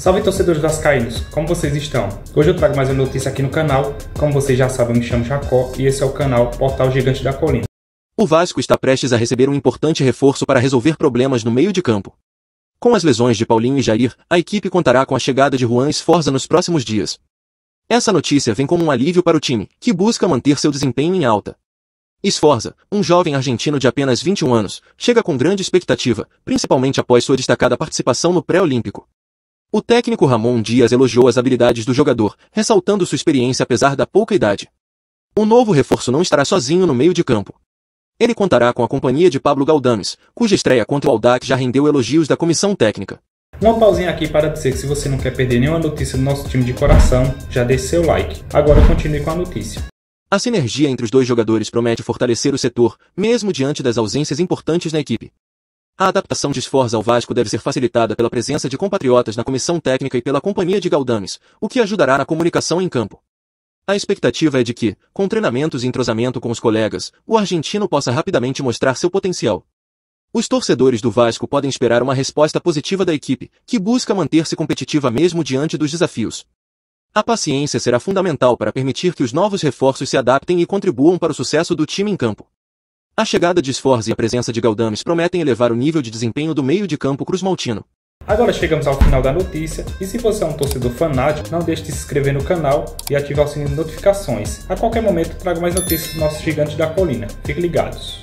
Salve torcedores vascaínos, como vocês estão? Hoje eu trago mais uma notícia aqui no canal. Como vocês já sabem, eu me chamo Jacó e esse é o canal Portal Gigante da Colina. O Vasco está prestes a receber um importante reforço para resolver problemas no meio de campo. Com as lesões de Paulinho e Jair, a equipe contará com a chegada de Juan Esforza nos próximos dias. Essa notícia vem como um alívio para o time, que busca manter seu desempenho em alta. Esforza, um jovem argentino de apenas 21 anos, chega com grande expectativa, principalmente após sua destacada participação no Pré-Olímpico. O técnico Ramon Dias elogiou as habilidades do jogador, ressaltando sua experiência apesar da pouca idade. O novo reforço não estará sozinho no meio de campo. Ele contará com a companhia de Pablo Galdames, cuja estreia contra o Aldac já rendeu elogios da comissão técnica. Uma pausinha aqui para dizer que se você não quer perder nenhuma notícia do nosso time de coração, já deixe seu like. Agora continue com a notícia. A sinergia entre os dois jogadores promete fortalecer o setor, mesmo diante das ausências importantes na equipe. A adaptação de esforços ao Vasco deve ser facilitada pela presença de compatriotas na comissão técnica e pela companhia de Galdames, o que ajudará na comunicação em campo. A expectativa é de que, com treinamentos e entrosamento com os colegas, o argentino possa rapidamente mostrar seu potencial. Os torcedores do Vasco podem esperar uma resposta positiva da equipe, que busca manter-se competitiva mesmo diante dos desafios. A paciência será fundamental para permitir que os novos reforços se adaptem e contribuam para o sucesso do time em campo. A chegada de Sforza e a presença de Galdames prometem elevar o nível de desempenho do meio de campo cruzmaltino. Agora chegamos ao final da notícia e se você é um torcedor fanático, não deixe de se inscrever no canal e ativar o sininho de notificações. A qualquer momento trago mais notícias dos nossos gigantes da colina. Fiquem ligados!